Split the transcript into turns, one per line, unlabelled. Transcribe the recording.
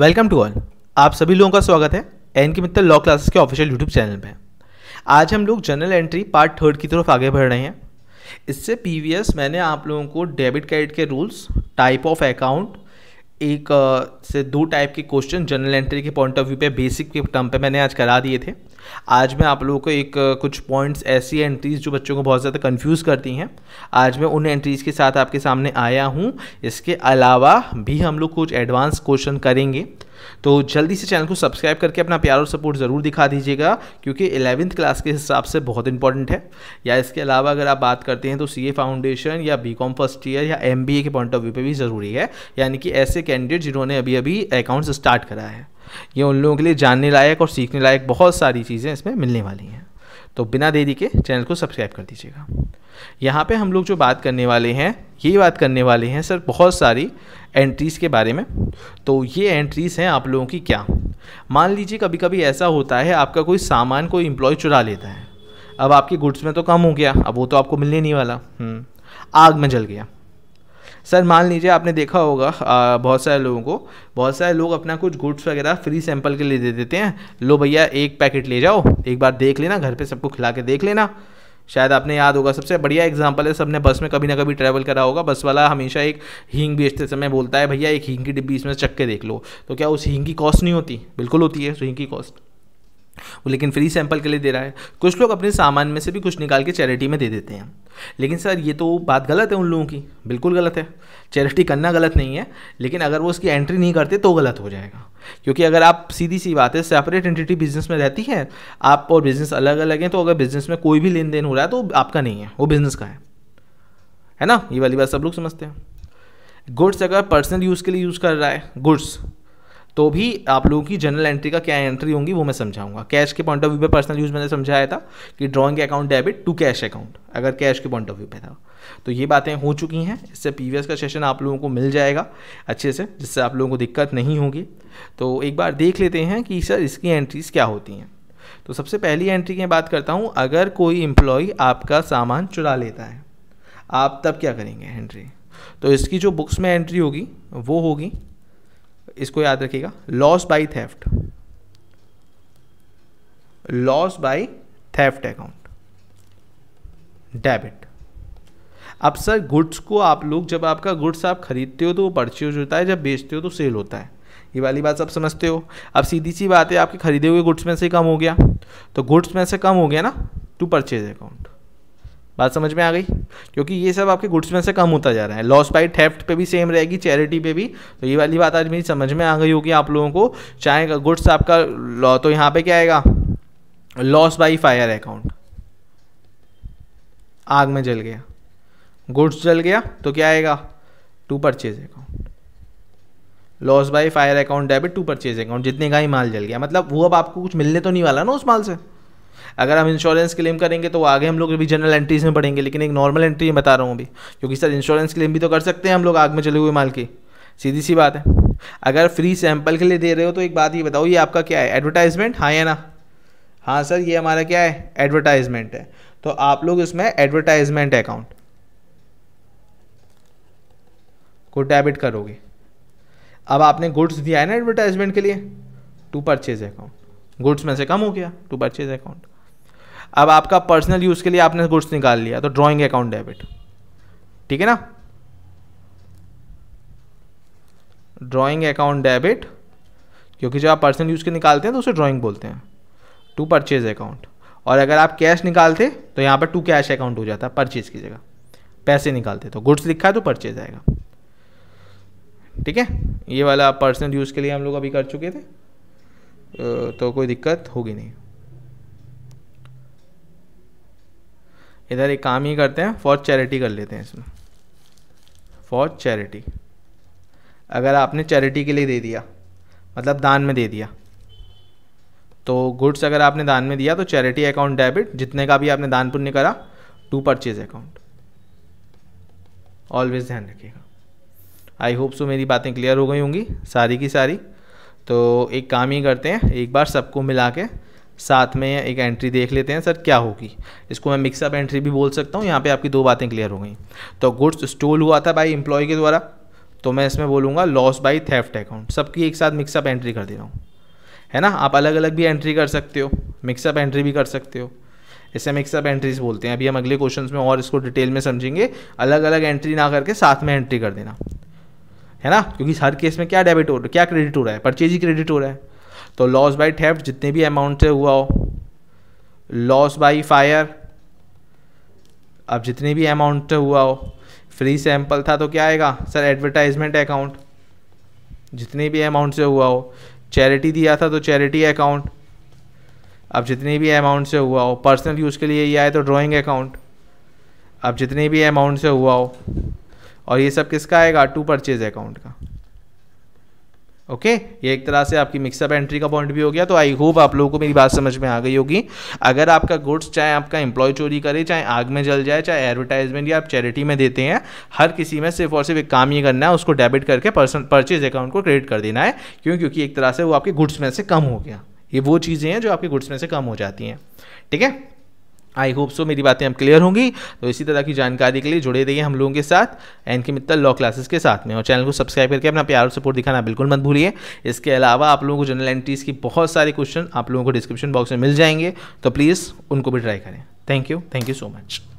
Welcome to all आप सभी लोगों का स्वागत है N K Mittal law classes के ऑफिशियल यूट्यूब चैनल में आज हम लोग जनरल एंट्री पार्ट थर्ड की तरफ आगे बढ़ रहे हैं इससे पीवीएस मैंने आप लोगों को डेबिट क्रेडिट के रूल्स टाइप ऑफ अकाउंट एक से दो टाइप के क्वेश्चन जनरल एंट्री के पॉइंट ऑफ व्यू पे बेसिक के टर्म पे मैंने आज करा दिए थे आज मैं आप लोगों को एक कुछ पॉइंट्स ऐसी एंट्रीज़ जो बच्चों को बहुत ज़्यादा कंफ्यूज करती हैं आज मैं उन एंट्रीज़ के साथ आपके सामने आया हूँ इसके अलावा भी हम लोग कुछ एडवांस क्वेश्चन करेंगे तो जल्दी से चैनल को सब्सक्राइब करके अपना प्यार और सपोर्ट ज़रूर दिखा दीजिएगा क्योंकि एलेवंथ क्लास के हिसाब से बहुत इंपॉर्टेंट है या इसके अलावा अगर आप बात करते हैं तो सी फाउंडेशन या बी फर्स्ट ईयर या एम के पॉइंट ऑफ व्यू पर भी ज़रूरी है यानी कि ऐसे कैंडिडेट जिन्होंने अभी अभी अकाउंट्स स्टार्ट करा है ये उन लोगों के लिए जानने लायक और सीखने लायक बहुत सारी चीज़ें इसमें मिलने वाली हैं तो बिना देरी के चैनल को सब्सक्राइब कर दीजिएगा यहाँ पे हम लोग जो बात करने वाले हैं ये बात करने वाले हैं सर बहुत सारी एंट्रीज़ के बारे में तो ये एंट्रीज़ हैं आप लोगों की क्या मान लीजिए कभी कभी ऐसा होता है आपका कोई सामान कोई एम्प्लॉय चुरा लेता है अब आपके गुड्स में तो कम हो गया अब वो तो आपको मिलने नहीं वाला हम्म, आग में जल गया सर मान लीजिए आपने देखा होगा आ, बहुत सारे लोगों को बहुत सारे लोग अपना कुछ गुड्स वगैरह फ्री सैंपल के लिए दे देते हैं लो भैया एक पैकेट ले जाओ एक बार देख लेना घर पे सबको खिला के देख लेना शायद आपने याद होगा सबसे बढ़िया एग्जांपल है सबने बस में कभी ना कभी ट्रैवल करा होगा बस वाला हमेशा एक हींग बेचते समय बोलता है भैया एक हींग की डिब्बी इसमें चक्के देख लो तो क्या उस हींग की कॉस्ट नहीं होती बिल्कुल होती है उस हींग की कॉस्ट वो लेकिन फ्री सैंपल के लिए दे रहा है कुछ लोग अपने सामान में से भी कुछ निकाल के चैरिटी में दे देते हैं लेकिन सर ये तो बात गलत है उन लोगों की बिल्कुल गलत है चैरिटी करना गलत नहीं है लेकिन अगर वो उसकी एंट्री नहीं करते तो गलत हो जाएगा क्योंकि अगर आप सीधी सी बात है सेपरेट एंटिटी बिजनेस में रहती है आप और बिजनेस अलग अलग हैं तो अगर बिजनेस में कोई भी लेन देन हो रहा है तो आपका नहीं है वो बिजनेस का है है ना ये वाली बात सब लोग समझते हैं गुड्स अगर पर्सनल यूज़ के लिए यूज़ कर रहा है गुड्स तो भी आप लोगों की जनरल एंट्री का क्या एंट्री होंगी वो मैं समझाऊंगा कैश के पॉइंट ऑफ व्यू पे पर्सनल यूज मैंने समझाया था कि drawing account debit to cash account अगर कैश के पॉइंट ऑफ व्यू पे था तो ये बातें हो चुकी हैं इससे पीवीएस का सेशन आप लोगों को मिल जाएगा अच्छे से जिससे आप लोगों को दिक्कत नहीं होगी तो एक बार देख लेते हैं कि सर इसकी एंट्रीज क्या होती हैं तो सबसे पहली एंट्री की बात करता हूँ अगर कोई एम्प्लॉय आपका सामान चुरा लेता है आप तब क्या करेंगे एंट्री तो इसकी जो बुक्स में एंट्री होगी वो होगी इसको याद रखिएगा loss by theft loss by theft account debit अब सर गुड्स को आप लोग जब आपका गुड्स आप खरीदते हो तो वो परचेज होता है जब बेचते हो तो सेल होता है ये वाली बात सब समझते हो अब सीधी सी बात है आपके खरीदे हुए गुड्स में से कम हो गया तो गुड्स में से कम हो गया ना टू परचेज अकाउंट बात समझ में आ गई क्योंकि ये सब आपके गुड्स में से कम होता जा रहा है लॉस बाई थेफ्ट पे भी सेम रहेगी चैरिटी पे भी तो ये वाली बात आज मेरी समझ में आ गई होगी आप लोगों को चाहे गुड्स आपका लॉ तो यहाँ पे क्या आएगा लॉस बाई फायर अकाउंट आग में जल गया गुड्स जल गया तो क्या आएगा to purchase account loss by fire account debit to purchase account जितने का ही माल जल गया मतलब वो अब आपको कुछ मिलने तो नहीं वाला ना उस माल से अगर हम इंश्योरेंस क्लेम करेंगे तो आगे हम लोग अभी जनरल एंट्रीज में पढ़ेंगे लेकिन एक नॉर्मल एंट्री में बता रहा हूँ अभी क्योंकि सर इंश्योरेंस क्लेम भी तो कर सकते हैं हम लोग आग में चले हुए माल की सीधी सी बात है अगर फ्री सैंपल के लिए दे रहे हो तो एक बात ये बताओ ये आपका क्या है एडवर्टाइजमेंट हाँ या ना हाँ सर ये हमारा क्या है एडवर्टाइजमेंट है तो आप लोग इसमें एडवर्टाइजमेंट अकाउंट को डेबिट करोगे अब आपने गुड्स दिया है ना एडवर्टाइजमेंट के लिए टू परचेज अकाउंट गुड्स में से कम हो गया टू परचेज अकाउंट अब आपका पर्सनल यूज़ के लिए आपने गुड्स निकाल लिया तो ड्रॉइंग अकाउंट डेबिट ठीक है ना ड्रॉइंग अकाउंट डेबिट क्योंकि जब आप पर्सनल यूज़ के निकालते हैं तो उसे ड्रॉइंग बोलते हैं टू परचेज अकाउंट और अगर आप कैश निकालते तो यहाँ पर टू कैश अकाउंट हो जाता है परचेज की जगह पैसे निकालते तो गुड्स लिखा है तो परचेज आएगा ठीक है ये वाला पर्सनल यूज़ के लिए हम लोग अभी कर चुके थे तो कोई दिक्कत होगी नहीं इधर एक काम ही करते हैं फॉर चैरिटी कर लेते हैं इसमें फॉर चैरिटी अगर आपने चैरिटी के लिए दे दिया मतलब दान में दे दिया तो गुड्स अगर आपने दान में दिया तो चैरिटी अकाउंट डेबिट जितने का भी आपने दान पुण्य करा टू परचेज अकाउंट ऑलवेज ध्यान रखिएगा आई होप सो मेरी बातें क्लियर हो गई होंगी सारी की सारी तो एक काम ही करते हैं एक बार सबको मिला के साथ में एक एंट्री देख लेते हैं सर क्या होगी इसको मैं मिक्सअप एंट्री भी बोल सकता हूँ यहाँ पे आपकी दो बातें क्लियर हो गई तो गुड्स स्टोल हुआ था बाई एम्प्लॉय के द्वारा तो मैं इसमें बोलूँगा लॉस बाई थेफ्ट अकाउंट सबकी एक साथ मिक्सअप एंट्री कर दे रहा हूँ है ना आप अलग अलग भी एंट्री कर सकते हो मिक्सअप एंट्री भी कर सकते हो इसे मिक्सअप एंट्रीज बोलते हैं अभी हम अगले क्वेश्चन में और इसको डिटेल में समझेंगे अलग अलग एंट्री ना करके साथ में एंट्री कर देना है ना क्योंकि हर केस में क्या डेबिट हो रहा है क्या क्रेडिट हो रहा है परचेज ही क्रेडिट हो रहा है तो लॉस बाई थेफ्ट जितने भी अमाउंट से हुआ हो लॉस बाई फायर अब जितने भी अमाउंट से हुआ हो फ्री सैंपल था तो क्या आएगा सर एडवर्टाइजमेंट अकाउंट जितने भी अमाउंट से हुआ हो चैरिटी दिया था तो चैरिटी अकाउंट अब जितने भी अमाउंट से हुआ हो पर्सनल यूज़ के लिए ये आए तो ड्राइंग अकाउंट अब जितने भी अमाउंट से हुआ हो और ये सब किसका आएगा टू परचेज अकाउंट का ओके okay? ये एक तरह से आपकी मिक्सअप एंट्री का पॉइंट भी हो गया तो आई होप आप लोगों को मेरी बात समझ में आ गई होगी अगर आपका गुड्स चाहे आपका एम्प्लॉय चोरी करे चाहे आग में जल जाए चाहे एडवर्टाइजमेंट या आप चैरिटी में देते हैं हर किसी में सिर्फ और सिर्फ एक काम ये करना है उसको डेबिट करके पर्सन परचेज अकाउंट को क्रेडिट कर देना है क्यों क्योंकि एक तरह से वो आपके गुड्स में से कम हो गया ये वो चीज़ें हैं जो आपके गुड्स में से कम हो जाती हैं ठीक है आई होप सो मेरी बातें अब क्लियर होंगी तो इसी तरह की जानकारी के लिए जुड़े रहिए हम लोगों के साथ N K Mittal law classes के साथ में और चैनल को सब्सक्राइब करके अपना प्यार और सपोर्ट दिखाना बिल्कुल मत भूलिए इसके अलावा आप लोगों को जनरल एंट्रीज की बहुत सारे क्वेश्चन आप लोगों को डिस्क्रिप्शन बॉक्स में मिल जाएंगे तो प्लीज़ उनको भी ट्राई करें thank you thank you so much